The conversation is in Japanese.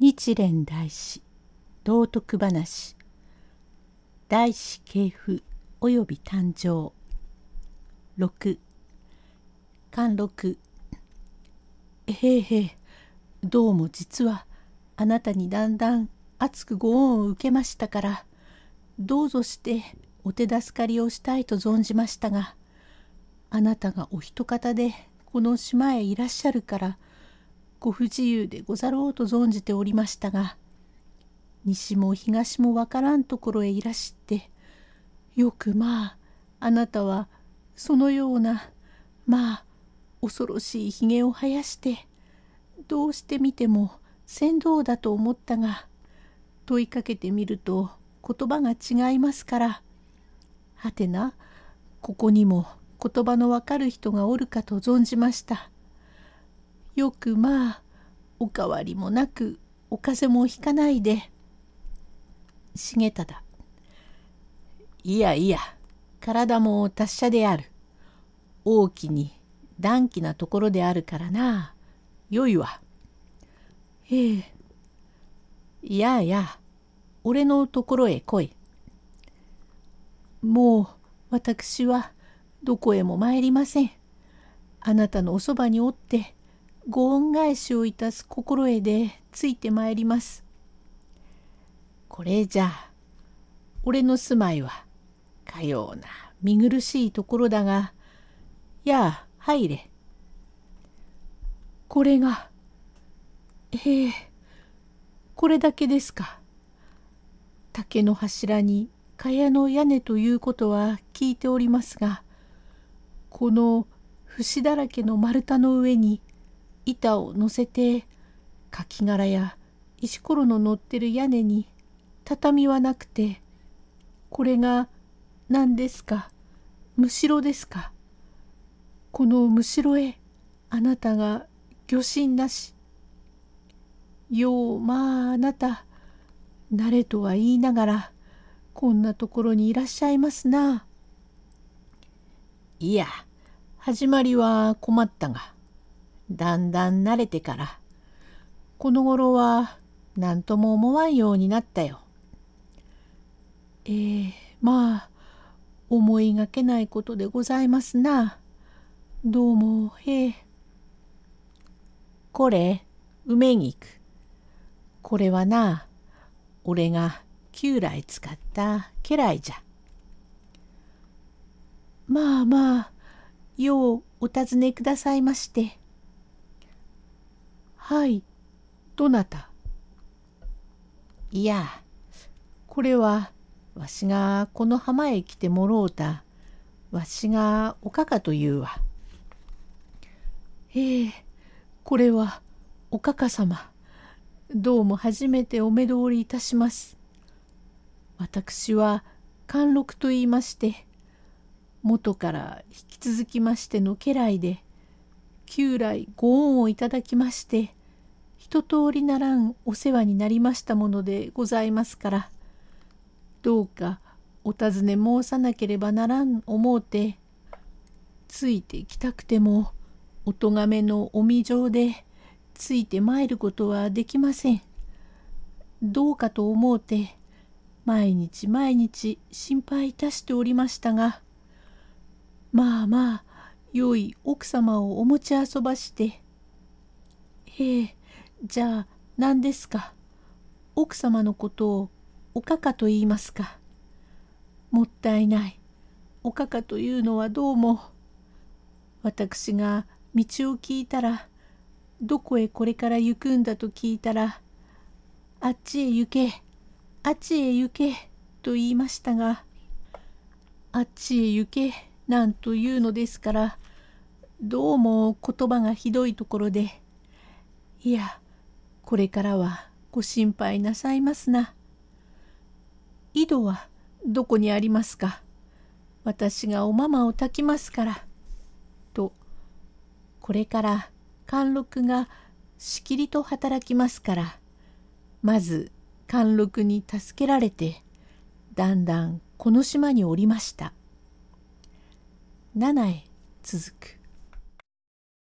日蓮大師道徳話大師系譜及び誕生6貫禄へえへえどうも実はあなたにだんだん熱くご恩を受けましたからどうぞしてお手助かりをしたいと存じましたがあなたがお一方でこの島へいらっしゃるからご不自由でござろうと存じておりましたが西も東もわからんところへいらしってよくまああなたはそのようなまあ恐ろしいひげを生やしてどうしてみても船頭だと思ったが問いかけてみると言葉が違いますからはてなここにも言葉のわかる人がおるかと存じました。よくまあおかわりもなくお風邪もひかないで。重忠いやいや体も達者である。大きに暖気なところであるからな。よいわ。ええ。いやいや、俺のところへ来い。もう私はどこへも参りません。あなたのおそばにおってご恩返しをいたす心得でついてまいります。これじゃあ、俺の住まいは、かような見苦しいところだが、やあ、入れ。これが、ええこれだけですか。竹の柱に蚊帳の屋根ということは聞いておりますが、この節だらけの丸太の上に板を乗せてカキ殻や石ころの乗ってる屋根に畳はなくてこれが何ですかむしろですかこのむしろへあなたが魚心なしようまああなたなれとは言いながらこんなところにいらっしゃいますな。いや始まりは困ったが。だんだん慣れてから、この頃は何とも思わんようになったよ。ええー、まあ、思いがけないことでございますな。どうも、へえ。これ、梅肉。これはな、俺が旧来使った家来じゃ。まあまあ、ようお尋ねくださいまして。はいどなたいやこれはわしがこの浜へ来てもろうたわしがおかかというわ。ええこれはおかか様どうも初めてお目通りいたします。私は貫禄と言いまして元から引き続きましての家来で旧来ご恩をいただきまして一通りならんお世話になりましたものでございますから、どうかお尋ね申さなければならん思うて、ついてきたくても、おとがめのおみ状で、ついて参ることはできません。どうかと思うて、毎日毎日心配いたしておりましたが、まあまあ、良い奥様をお持ち遊ばして、へえ、じゃあ何ですか奥様のことをおかかと言いますか。もったいない。おかかというのはどうも。私が道を聞いたら、どこへこれから行くんだと聞いたら、あっちへ行け、あっちへ行け、と言いましたが、あっちへ行け、なんというのですから、どうも言葉がひどいところで、いや、これからはご心配なさいますな。井戸はどこにありますか私がおままを炊きますから。と、これから貫禄がしきりと働きますから、まず貫禄に助けられて、だんだんこの島におりました。七へ続く。